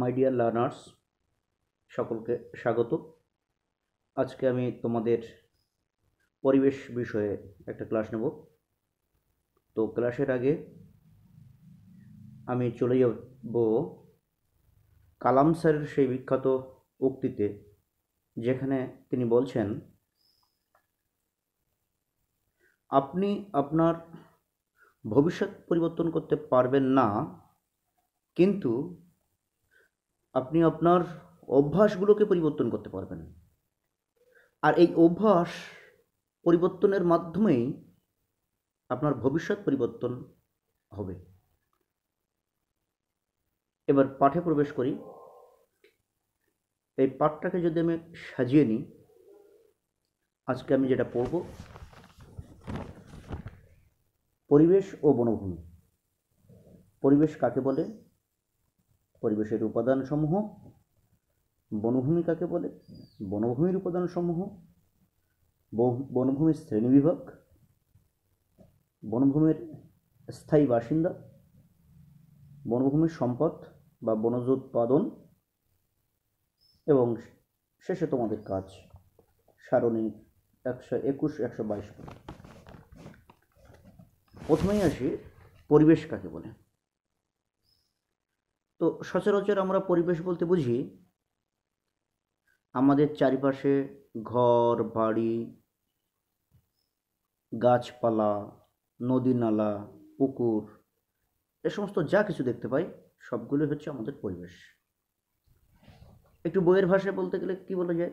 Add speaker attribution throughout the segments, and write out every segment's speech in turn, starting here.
Speaker 1: my dear learners সকলকে স্বাগত আজকে আমি তোমাদের পরিবেশ বিষয়ে একটা ক্লাস নেব তো ক্লাসের আগে আমি চলে যাব কালাম স্যারের সেই বিখ্যাত উক্তিতে যেখানে তিনি বলছেন আপনি আপনার ভবিষ্যৎ পরিবর্তন করতে পারবেন না কিন্তু আপনি আপনার অভ্যাসগুলোকে পরিবর্তন করতে পারবেন আর এই অভ্যাস পরিবর্তনের মাধ্যমেই আপনার ভবিষ্যৎ পরিবর্তন হবে এবার পাঠে প্রবেশ করি এই পাঠটাকে যদি আমি সাজিয়ে নিই আজকে আমি যেটা পড়ব পরিবেশ ও বনভূমি পরিবেশ কাকে বলে পরিবেশের উপাদানসমূহ বনভূমি কাকে বলে বনভূমির উপাদানসমূহ বনভূমির শ্রেণীবিভাগ বনভূমির স্থায়ী বাসিন্দা বনভূমির সম্পদ বা বনজ উৎপাদন এবং শেষে তোমাদের কাজ সারণী একশো একুশ একশো বাইশ প্রথমেই আসি পরিবেশ কাকে বলে তো সচরাচর আমরা পরিবেশ বলতে বুঝি আমাদের চারিপাশে ঘর বাড়ি গাছপালা নদী নালা পুকুর এ সমস্ত যা কিছু দেখতে পাই সবগুলোই হচ্ছে আমাদের পরিবেশ একটু বইয়ের ভাষায় বলতে গেলে কি বলা যায়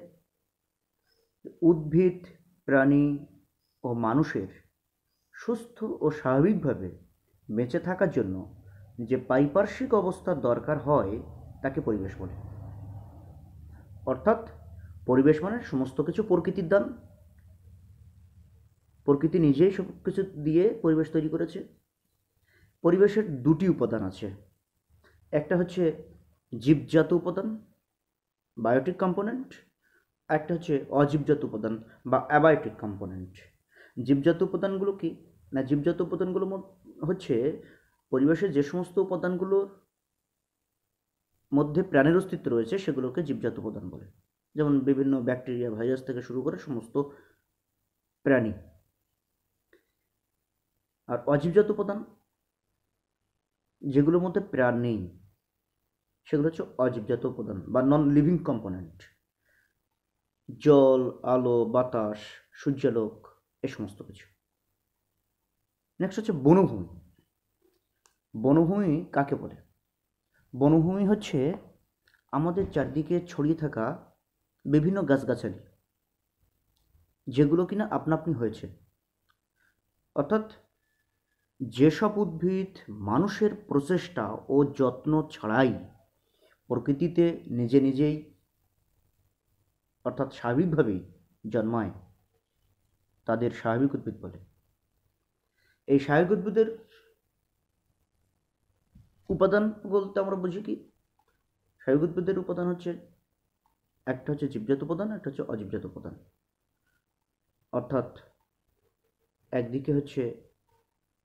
Speaker 1: উদ্ভিদ প্রাণী ও মানুষের সুস্থ ও স্বাভাবিকভাবে বেঁচে থাকার জন্য যে পারিপার্শ্বিক অবস্থার দরকার হয় তাকে পরিবেশ বলে অর্থাৎ পরিবেশ মানে সমস্ত কিছু প্রকৃতির দান প্রকৃতি নিজেই সব কিছু দিয়ে পরিবেশ তৈরি করেছে পরিবেশের দুটি উপাদান আছে একটা হচ্ছে জীবজাত উপাদান বায়োটিক কম্পোনেন্ট একটা হচ্ছে অজীবজাত উপাদান বা অ্যাবায়োটিক কম্পোনেন্ট জীবজাত উপাদানগুলো কি না জীবজাত উপাদানগুলো হচ্ছে পরিবেশের যে সমস্ত উপাদানগুলোর মধ্যে প্রাণের অস্তিত্ব রয়েছে সেগুলোকে জীবজাত উপাদান বলে যেমন বিভিন্ন ব্যাকটেরিয়া ভাইরাস থেকে শুরু করে সমস্ত প্রাণী আর অজীবজাত উপাদান যেগুলোর মধ্যে প্রাণ নেই সেগুলো হচ্ছে অজীবজাত উপাদান বা নন লিভিং কম্পোনেন্ট জল আলো বাতাস সূর্যালোক এ সমস্ত কিছু নেক্সট হচ্ছে বনভূমি বনভূমি কাকে বলে বনভূমি হচ্ছে আমাদের চারদিকে ছড়িয়ে থাকা বিভিন্ন গাছগাছালি যেগুলো কিনা আপনাআপনি হয়েছে অর্থাৎ যেসব উদ্ভিদ মানুষের প্রচেষ্টা ও যত্ন ছাড়াই প্রকৃতিতে নিজে নিজেই অর্থাৎ স্বাভাবিকভাবেই জন্মায় তাদের স্বাভাবিক উদ্ভিদ বলে এই স্বাভাবিক উদ্ভিদের উপাদান বলতে আমরা বুঝি কি স্বাভাবিক উদ্ভিদের উপাদান হচ্ছে একটা হচ্ছে জীবজাত উপাদান একটা হচ্ছে অজীবজাত উপাদান অর্থাৎ একদিকে হচ্ছে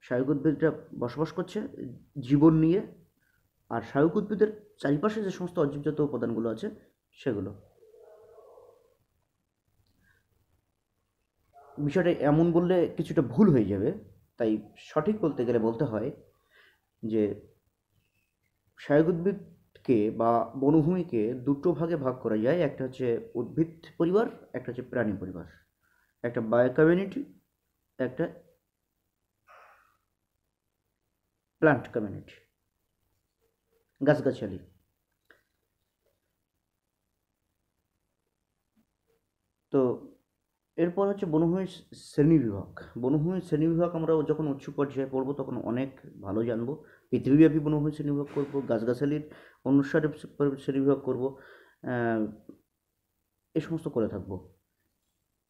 Speaker 1: স্বাভাবিক উদ্ভিদরা বসবাস করছে জীবন নিয়ে আর স্বাভাবিক উদ্ভিদের চারিপাশে যে সমস্ত অজীবজাত উপাদানগুলো আছে সেগুলো বিষয়টা এমন বললে কিছুটা ভুল হয়ে যাবে তাই সঠিক বলতে গেলে বলতে হয় যে শায়ক উদ্ভিদকে বা বনভূমিকে দুটো ভাগে ভাগ করা যায় একটা হচ্ছে উদ্ভিদ পরিবার একটা হচ্ছে প্রাণী পরিবার একটা বায়ো কমিউনিটি একটা প্লান্ট কমিউনিটি গাছগাছালি তো এরপর হচ্ছে বনভূমির শ্রেণীবিভাগ বনভূমির শ্রেণীবিভাগ আমরা যখন উচ্চ পর্যায়ে পড়বো তখন অনেক ভালো জানবো পৃথিবীব্যাপী বনভূমি শ্রেণীবিভাগ করব গাছগাছালির অনুসারে শ্রেণীবিভাগ করব এ সমস্ত করে থাকব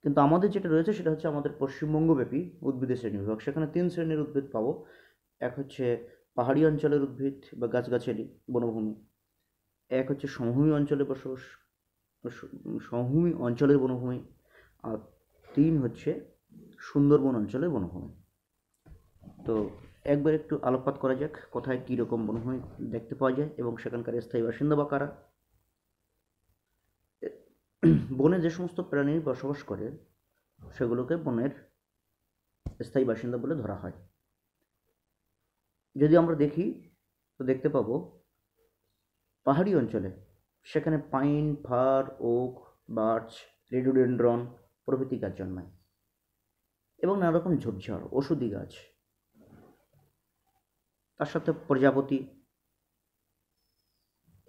Speaker 1: কিন্তু আমাদের যেটা রয়েছে সেটা হচ্ছে আমাদের পশ্চিমবঙ্গব্যাপী উদ্ভিদের শ্রেণীবিভাগ সেখানে তিন শ্রেণীর উদ্ভিদ পাবো এক হচ্ছে পাহাড়ি অঞ্চলের উদ্ভিদ বা গাছগাছালি বনভূমি এক হচ্ছে সমভূমি অঞ্চলে বসবাস সমভূমি অঞ্চলের বনভূমি আর তিন হচ্ছে সুন্দরবন অঞ্চলের বনভূমি তো একবার একটু আলোকপাত করা যাক কোথায় কীরকম বনভূমি দেখতে পাওয়া যায় এবং সেখানকার স্থায়ী বাসিন্দা বা কারা বনে যে সমস্ত প্রাণী বসবাস করে সেগুলোকে বনের স্থায়ী বাসিন্দা বলে ধরা হয় যদি আমরা দেখি তো দেখতে পাবো পাহাড়ি অঞ্চলে সেখানে pine fir oak birch rhododendron প্রভৃতি গাছ জন্মায় এবং নানা রকম ঝোপঝাড় ওষুধি গাছ তার সাথে প্রজাপতি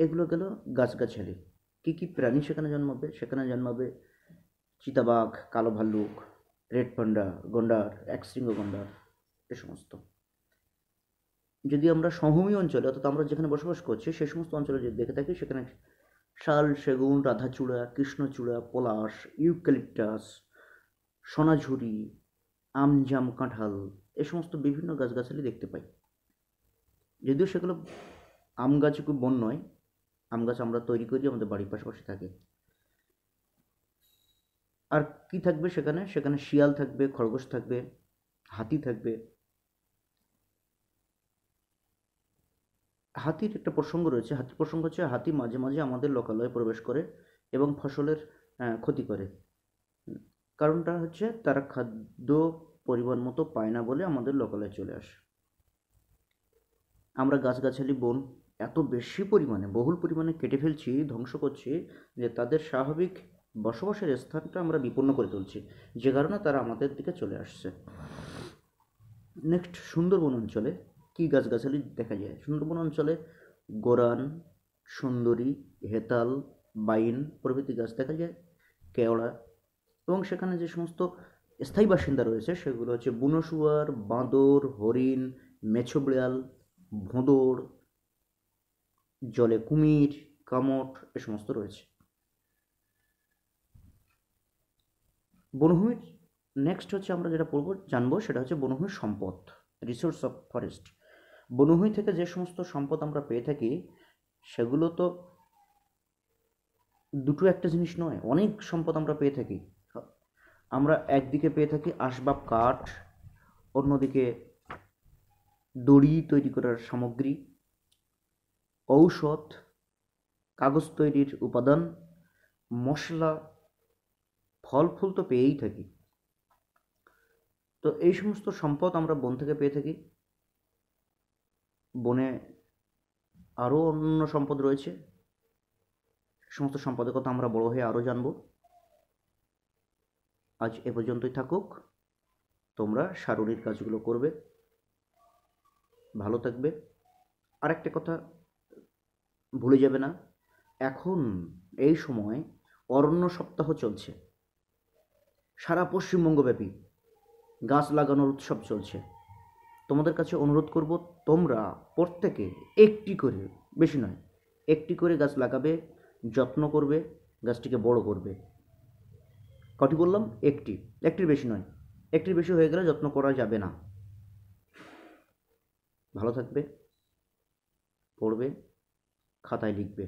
Speaker 1: এগুলো গেল গাছগাছালি কী কী প্রাণী সেখানে জন্মাবে সেখানে জন্মাবে চিতাবাঘ কালো ভাল্লুক রেড পান্ডা গন্ডার একশৃঙ্গ গন্ডার এ সমস্ত যদি আমরা সমভূমি অঞ্চলে অর্থাৎ আমরা যেখানে বসবাস করছি সে সমস্ত অঞ্চলে যদি দেখে থাকি সেখানে শাল সেগুন রাধাচূড়া কৃষ্ণচূড়া পলাশ ইউক্যালিপটাস সোনাঝুরি আমজাম কাঁঠাল এ সমস্ত বিভিন্ন গাছগাছালি দেখতে পাই যদিও সেগুলো আম গাছ খুব বন নয় আম গাছ আমরা তৈরি করি আমাদের বাড়ির পাশাপাশি থাকে আর কি থাকবে সেখানে সেখানে শিয়াল থাকবে খরগোশ থাকবে হাতি থাকবে হাতির একটা প্রসঙ্গ রয়েছে হাতির প্রসঙ্গ হচ্ছে হাতি মাঝে মাঝে আমাদের লোকালয়ে প্রবেশ করে এবং ফসলের ক্ষতি করে কারণটা হচ্ছে তারা খাদ্য পরিমাণ মতো পায় না বলে আমাদের লোকালয়ে চলে আসে আমরা গাছগাছালি বন এত বেশি পরিমাণে বহুল পরিমাণে কেটে ফেলছি ধ্বংস করছি যে তাদের স্বাভাবিক বসবাসের স্থানটা আমরা বিপন্ন করে তুলছি যে কারণে তারা আমাদের দিকে চলে আসছে নেক্সট সুন্দরবন অঞ্চলে কী গাছগাছালি দেখা যায় সুন্দরবন অঞ্চলে গোরান সুন্দরী হেতাল বাইন প্রভৃতি গাছ দেখা যায় কেওড়া এবং সেখানে যে সমস্ত স্থায়ী বাসিন্দা রয়েছে সেগুলো হচ্ছে বুনশুয়ার বাঁদর হরিণ মেছো ভোঁদর জলে কুমির কামট এ সমস্ত রয়েছে বনভূমির নেক্সট হচ্ছে আমরা যেটা পড়বো জানবো সেটা হচ্ছে বনভূমির সম্পদ রিসোর্স অফ ফরেস্ট বনভূমি থেকে যে সমস্ত সম্পদ আমরা পেয়ে থাকি সেগুলো তো দুটো একটা জিনিস নয় অনেক সম্পদ আমরা পেয়ে থাকি আমরা একদিকে পেয়ে থাকি আসবাব কাঠ অন্যদিকে দড়ি তৈরি করার সামগ্রী ঔষধ কাগজ তৈরির উপাদান মশলা ফল ফুল তো পেয়েই থাকি তো এই সমস্ত সম্পদ আমরা বন থেকে পেয়ে থাকি বনে আরও অন্য সম্পদ রয়েছে সমস্ত সম্পদের কথা আমরা বড় হয়ে আরও জানব আজ এ পর্যন্তই থাকুক তোমরা সারণীর কাজগুলো করবে ভালো থাকবে আর একটা কথা ভুলে যাবে না এখন এই সময় অরণ্য সপ্তাহ চলছে সারা পশ্চিমবঙ্গব্যাপী গাছ লাগানোর উৎসব চলছে তোমাদের কাছে অনুরোধ করব তোমরা প্রত্যেকে একটি করে বেশি নয় একটি করে গাছ লাগাবে যত্ন করবে গাছটিকে বড় করবে কটি বললাম একটি একটির বেশি নয় একটির বেশি হয়ে গেলে যত্ন করা যাবে না ভালো থাকবে পড়বে খাতায় লিখবে